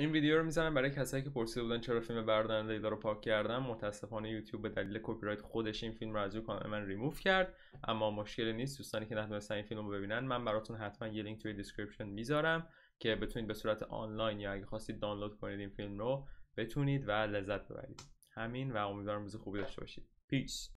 این ویدیو رو میزنم برای کسایی که پرسیده بودن چرا فیلم برادران لیلا رو پاک کردم متاسفانه یوتیوب به دلیل کپی رایت خودش این فیلم رو از کانال من ریموو کرد اما مشکلی نیست دوستانی که نتونستن این فیلم رو ببینن من براتون حتما یه لینک توی دیسکریپشن میذارم که بتونید به صورت آنلاین یا اگه خواستید دانلود کنید این فیلم رو بتونید و لذت ببرید همین و امیدوارم روز خوبی داشته باشید پیس